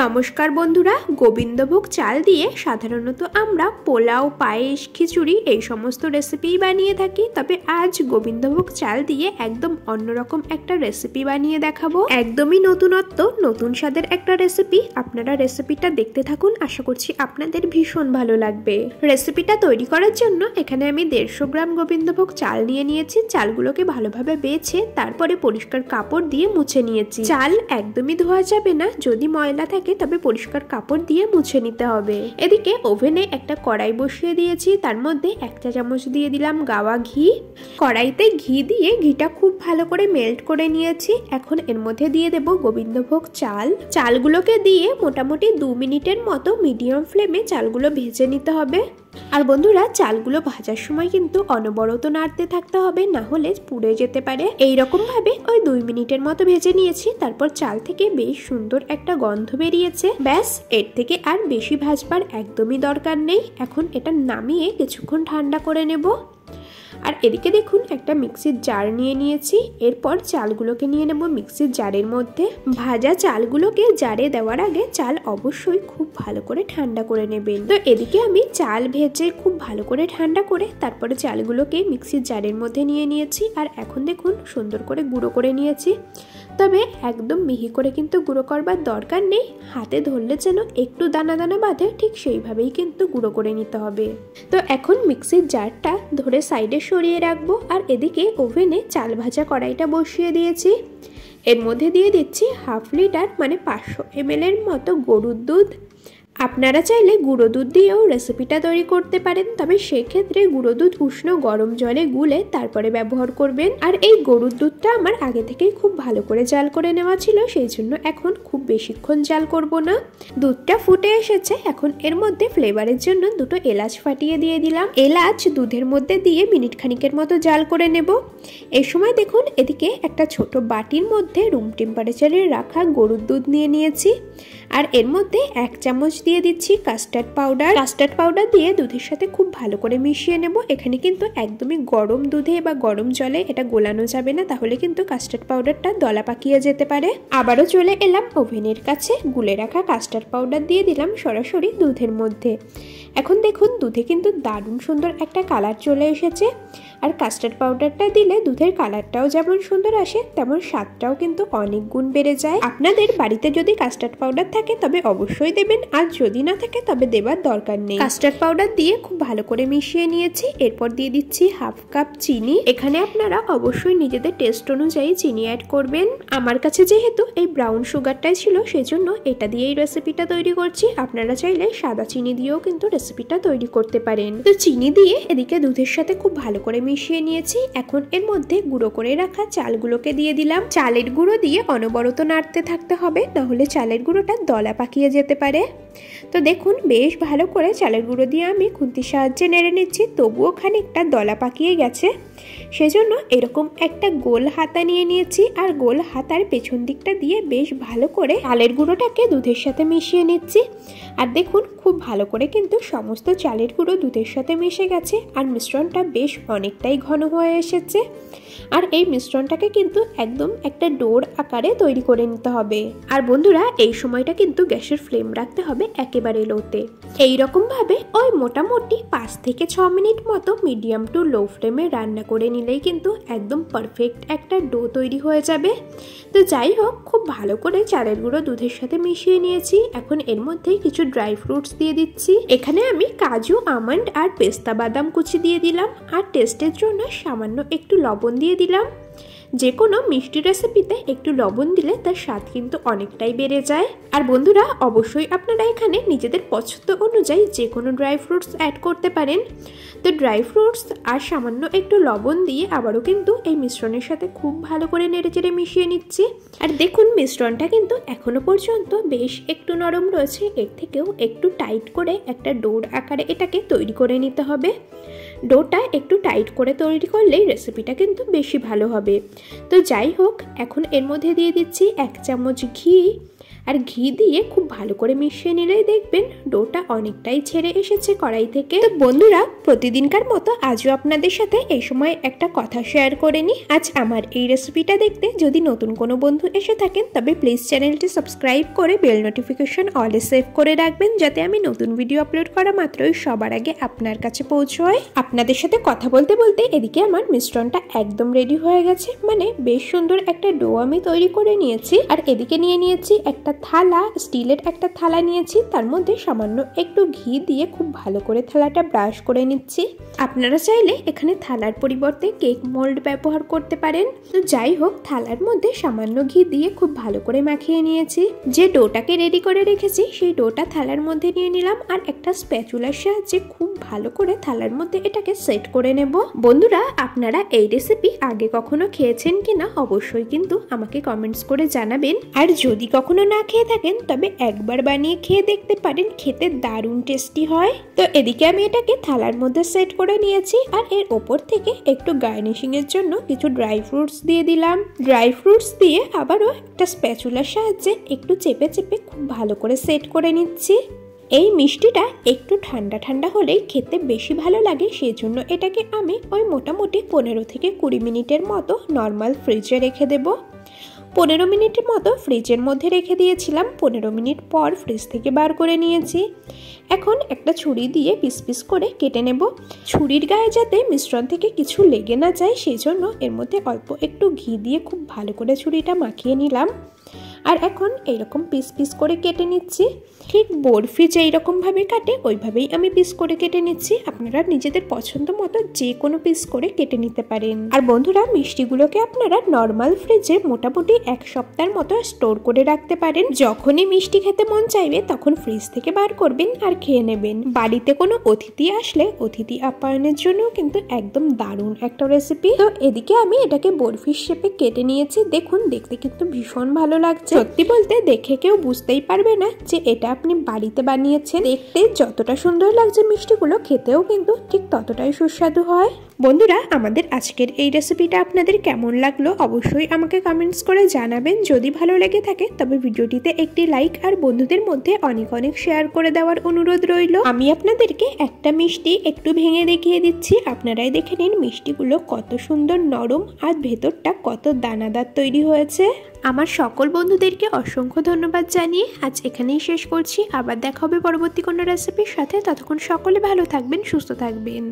নমস্কার বন্ধুরা গোবিন্দভোগ চাল দিয়ে সাধারণত আমরা পোলাও পায়েস খিচুড়ি এই সমস্ত রেসিপিই বানিয়ে থাকি তবে আজ গোবিন্দভোগ চাল দিয়ে একদম অন্যরকম একটা রেসিপি বানিয়ে দেখাবো একদমই নতুনত্ব নতুন স্বাদের একটা রেসিপি আপনারা রেসিপিটা দেখতে থাকুন আশা করছি আপনাদের ভীষণ ভালো লাগবে রেসিপিটা তৈরি করার জন্য এখানে আমি দেড়শো গ্রাম গোবিন্দভোগ চাল নিয়ে নিয়েছি চালগুলোকে ভালোভাবে বেছে তারপরে পরিষ্কার কাপড় দিয়ে মুছে নিয়েছি চাল একদমই ধোয়া যাবে না যদি ময়লা থাকে থাকে তবে পরিষ্কার কাপড় দিয়ে মুছে নিতে হবে এদিকে ওভেনে একটা কড়াই বসিয়ে দিয়েছি তার মধ্যে এক চা চামচ দিয়ে দিলাম গাওয়া ঘি কড়াইতে ঘি দিয়ে ঘিটা খুব ভালো করে মেল্ট করে নিয়েছি এখন এর মধ্যে দিয়ে দেব গোবিন্দভোগ চাল চালগুলোকে দিয়ে মোটামুটি দু মিনিটের মতো মিডিয়াম ফ্লেমে চালগুলো ভেজে নিতে হবে আর বন্ধুরা চালগুলো ভাজার সময় কিন্তু অনবরত নাড়তে থাকতে হবে না হলে পুড়ে যেতে পারে এই ভাবে ওই দুই মিনিটের মতো ভেজে নিয়েছি তারপর চাল থেকে বেশ সুন্দর একটা গন্ধ বেরিয়েছে ব্যাস এর থেকে আর বেশি ভাজবার একদমই দরকার নেই এখন এটা নামিয়ে কিছুক্ষণ ঠান্ডা করে নেব আর এদিকে দেখুন একটা মিক্সির জার নিয়ে নিয়েছি এরপর চালগুলোকে নিয়ে নেব মিক্সির জারের মধ্যে ভাজা চালগুলোকে জারে দেওয়ার আগে চাল অবশ্যই খুব ভালো করে ঠান্ডা করে নেবেন তো এদিকে আমি চাল ভেজে খুব ভালো করে ঠান্ডা করে তারপরে চালগুলোকে মিক্সির জারের মধ্যে নিয়ে নিয়েছি আর এখন দেখুন সুন্দর করে গুঁড়ো করে নিয়েছি তবে একদম মিহি করে কিন্তু গুঁড়ো করবার দরকার নেই হাতে ধরলে যেন একটু দানা দানা বাঁধে ঠিক সেইভাবেই কিন্তু গুঁড়ো করে নিতে হবে তো এখন মিক্সির জারটা ধরে সাইডে সরিয়ে রাখবো আর এদিকে ওভেনে চাল ভাজা কড়াইটা বসিয়ে দিয়েছি এর মধ্যে দিয়ে দিচ্ছি হাফ লিটার মানে পাঁচশো এর মতো গরুর দুধ আপনারা চাইলে গুঁড়ো দুধ দিয়েও রেসিপিটা তৈরি করতে পারেন তবে সেক্ষেত্রে গুঁড়ো দুধ উষ্ণ গরম জলে গুলে তারপরে ব্যবহার করবেন আর এই গরুর দুধটা আমার আগে থেকেই খুব ভালো করে জাল করে নেওয়া ছিল সেই জন্য এখন খুব বেশিক্ষণ জাল করব না দুধটা ফুটে এসেছে এখন এর মধ্যে ফ্লেভারের জন্য দুটো এলাচ ফাটিয়ে দিয়ে দিলাম এলাচ দুধের মধ্যে দিয়ে মিনিট খানিকের মতো জাল করে নেব এই সময় দেখুন এদিকে একটা ছোট বাটির মধ্যে রুম টেম্পারেচারে রাখা গরুর দুধ নিয়ে নিয়েছি আর এর মধ্যে এক চামচ দিয়ে দিচ্ছি কাস্টার্ড পাউডার কাস্টার্ড পাউডার দিয়ে দুধের সাথে খুব ভালো করে মিশিয়ে নেব এখানে কিন্তু একদমই গরম দুধে বা গরম জলে এটা গোলানো যাবে না তাহলে কিন্তু কাস্টার্ড পাউডারটা দলা পাকিয়ে যেতে পারে আবারও চলে এলাম ওভেনের কাছে গুলে রাখা কাস্টার্ড পাউডার দিয়ে দিলাম সরাসরি দুধের মধ্যে এখন দেখুন দুধে কিন্তু দারুণ সুন্দর একটা কালার চলে এসেছে আর কাস্টার্ড পাউডারটা দিলে দুধের কালারটাও যেমন সুন্দর আসে তেমন স্বাদটাও কিন্তু অনেক গুণ বেড়ে যায় আপনাদের বাড়িতে যদি কাস্টার্ড পাউডার থাকে তবে অবশ্যই দেবেন আর যদি না থাকে তবে দেবার দরকার নেই কাস্টার্ড পাউডার দিয়ে খুব ভালো করে মিশিয়ে নিয়েছি এরপর দিয়ে দিচ্ছি হাফ কাপ চিনি এখানে আপনারা অবশ্যই নিজেদের টেস্ট অনুযায়ী চিনি অ্যাড করবেন আমার কাছে যেহেতু এই ব্রাউন সুগারটাই ছিল সেজন্য এটা দিয়ে এই রেসিপিটা তৈরি করছি আপনারা চাইলে সাদা চিনি দিয়েও কিন্তু রেসিপিটা তৈরি করতে পারেন তো চিনি দিয়ে এদিকে দুধের সাথে খুব ভালো করে মিশিয়ে নিয়েছি এখন এর মধ্যে গুঁড়ো করে রাখা চালগুলোকে দিয়ে দিলাম চালের গুঁড়ো দিয়ে অনবরত নাড়তে থাকতে হবে নাহলে চালের গুঁড়োটা দলা পাকিয়ে যেতে পারে তো দেখুন বেশ ভালো করে চালের গুঁড়ো দিয়ে আমি খুন্তির সাহায্যে নেড়ে নিচ্ছি তবুও খানিকটা দলা পাকিয়ে গেছে সেজন্য এরকম একটা গোল হাতা নিয়ে নিয়েছি আর গোল হাতার পেছন দিকটা দিয়ে বেশ ভালো করে চালের গুঁড়োটাকে দুধের সাথে মিশিয়ে নিচ্ছি আর দেখুন খুব ভালো করে কিন্তু সমস্ত চালের গুঁড়ো দুধের সাথে মিশে গেছে আর মিশ্রণটা বেশ অনেকটাই ঘন হয়ে এসেছে আর এই মিশ্রণটাকে কিন্তু একদম একটা ডোর আকারে তৈরি করে নিতে হবে আর বন্ধুরা এই সময়টা কিন্তু গ্যাসের ফ্লেম রাখতে হবে থাকবে একেবারে লোতে এই ওই মোটামুটি পাঁচ থেকে ছ মিনিট মতো মিডিয়াম টু লো ফ্লেমে রান্না করে নিলেই কিন্তু একদম পারফেক্ট একটা ডো তৈরি হয়ে যাবে তো যাই হোক খুব ভালো করে চালের গুঁড়ো দুধের সাথে মিশিয়ে নিয়েছি এখন এর মধ্যে কিছু ড্রাই ফ্রুটস দিয়ে দিচ্ছি এখানে আমি কাজু আমন্ড আর পেস্তা বাদাম কুচি দিয়ে দিলাম আর টেস্টের জন্য সামান্য একটু লবণ দিয়ে দিলাম যে কোনো মিষ্টি রেসিপিতে একটু লবণ দিলে তার স্বাদ কিন্তু অনেকটাই বেড়ে যায় আর বন্ধুরা অবশ্যই আপনারা এখানে নিজেদের পছন্দ অনুযায়ী যে কোনো ড্রাই ফ্রুটস অ্যাড করতে পারেন তো ড্রাই ফ্রুটস আর সামান্য একটু লবণ দিয়ে আবারও কিন্তু এই মিশ্রণের সাথে খুব ভালো করে নেড়েচেড়ে মিশিয়ে নিচ্ছি আর দেখুন মিশ্রণটা কিন্তু এখনও পর্যন্ত বেশ একটু নরম রয়েছে এর থেকেও একটু টাইট করে একটা ডোর আকারে এটাকে তৈরি করে নিতে হবে ডোটা একটু টাইট করে তৈরি করলেই রেসিপিটা কিন্তু বেশি ভালো হবে তো যাই হোক এখন এর মধ্যে দিয়ে দিচ্ছি এক চামচ ঘি আর ঘি দিয়ে খুব ভালো করে মিশিয়ে নিলেই দেখবেন ডোটা অনেকটাই ছেড়ে এসেছে কড়াই থেকে তো বন্ধুরা প্রতিদিনকার মতো আজও আপনাদের সাথে এই সময় একটা কথা শেয়ার করে নিই আজ আমার এই রেসিপিটা দেখতে যদি নতুন কোনো বন্ধু এসে থাকেন তবে প্লিজ চ্যানেলটি সাবস্ক্রাইব করে বেল নোটিফিকেশন অলে সেভ করে রাখবেন যাতে আমি নতুন ভিডিও আপলোড করা মাত্রই সবার আগে আপনার কাছে পৌঁছয় আপনাদের সাথে কথা বলতে বলতে এদিকে আমার মিশ্রণটা একদম রেডি হয়ে গেছে মানে বেশ সুন্দর একটা ডো আমি তৈরি করে নিয়েছি আর এদিকে নিয়ে নিয়েছি একটা একটা থালা স্টিলের একটা থালা নিয়েছি তার মধ্যে সামান্য একটু ঘি দিয়ে খুব ভালো করে থালাটা ব্রাশ করে নিচ্ছি আপনারা চাইলে এখানে থালার পরিবর্তে কেক মোল্ড ব্যবহার করতে পারেন তো যাই হোক থালার মধ্যে সামান্য ঘি দিয়ে খুব ভালো করে মাখিয়ে নিয়েছি যে ডোটাকে রেডি করে রেখেছি সেই ডোটা থালার মধ্যে নিয়ে নিলাম আর একটা স্প্যাচুলার সাহায্যে খুব ভালো করে থালার মধ্যে এটাকে সেট করে নেব বন্ধুরা আপনারা এই রেসিপি আগে কখনো খেয়েছেন কিনা অবশ্যই কিন্তু আমাকে কমেন্টস করে জানাবেন আর যদি কখনো না খেয়ে থাকেন তবে একবার বানিয়ে খেয়ে দেখতে পারেন খেতে দারুণ টেস্টি হয় তো এদিকে আমি এটাকে থালার মধ্যে সেট করে নিয়েছি আর এর ওপর থেকে একটু এর জন্য কিছু ড্রাই ফ্রুটস দিয়ে দিলাম ড্রাই ফ্রুটস দিয়ে আবারও একটা স্প্যাচুলার সাহায্যে একটু চেপে চেপে খুব ভালো করে সেট করে নিচ্ছি এই মিষ্টিটা একটু ঠান্ডা ঠান্ডা হলেই খেতে বেশি ভালো লাগে সেই জন্য এটাকে আমি ওই মোটামুটি পনেরো থেকে কুড়ি মিনিটের মতো নর্মাল ফ্রিজে রেখে দেবো পনেরো মিনিটের মতো ফ্রিজের মধ্যে রেখে দিয়েছিলাম পনেরো মিনিট পর ফ্রিজ থেকে বার করে নিয়েছি এখন একটা ছুরি দিয়ে পিস পিস করে কেটে নেব ছুরির গায়ে যাতে মিশ্রণ থেকে কিছু লেগে না যায় সেই জন্য এর মধ্যে অল্প একটু ঘি দিয়ে খুব ভালো করে ছুরিটা মাখিয়ে নিলাম আর এখন এইরকম পিস পিস করে কেটে নিচ্ছি ঠিক বরফি যেই রকমভাবে কাটে ওইভাবেই আমি পিস করে কেটে নিচ্ছি আপনারা নিজেদের পছন্দ মতো যে কোনো পিস করে কেটে নিতে পারেন আর বন্ধুরা মিষ্টিগুলোকে আপনারা নর্মাল ফ্রিজে মোটামুটি এক সপ্তাহের মতো স্টোর করে রাখতে পারেন যখনই মিষ্টি খেতে মন চাইবে তখন ফ্রিজ থেকে বার করবেন আর খেয়ে নেবেন বাড়িতে কোনো অতিথি আসলে অতিথি আপ্যায়নের জন্য কিন্তু একদম দারুণ একটা রেসিপি তো এদিকে আমি এটাকে বরফির শেপে কেটে নিয়েছি দেখুন দেখতে কিন্তু ভীষণ ভালো লাগছে সত্যি বলতে দেখে কেউ বুঝতেই পারবে না যে এটা আপনি বাড়িতে বানিয়েছেন দেখতে যতটা সুন্দর লাগছে মিষ্টিগুলো খেতেও কিন্তু ঠিক ততটাই সুস্বাদু হয় বন্ধুরা আমাদের আজকের এই রেসিপিটা আপনাদের কেমন লাগলো অবশ্যই আমাকে কমেন্টস করে জানাবেন যদি ভালো লেগে থাকে তবে ভিডিওটিতে একটি লাইক আর বন্ধুদের মধ্যে অনেক অনেক শেয়ার করে দেওয়ার অনুরোধ রইল আমি আপনাদেরকে একটা মিষ্টি একটু ভেঙে দেখিয়ে দিচ্ছি আপনারাই দেখে নিন মিষ্টিগুলো কত সুন্দর নরম আর ভেতরটা কত দানাদার তৈরি হয়েছে আমার সকল বন্ধুদেরকে অসংখ্য ধন্যবাদ জানিয়ে আজ এখানেই শেষ করছি আবার দেখা হবে পরবর্তী কোনো রেসিপির সাথে ততক্ষণ সকলে ভালো থাকবেন সুস্থ থাকবেন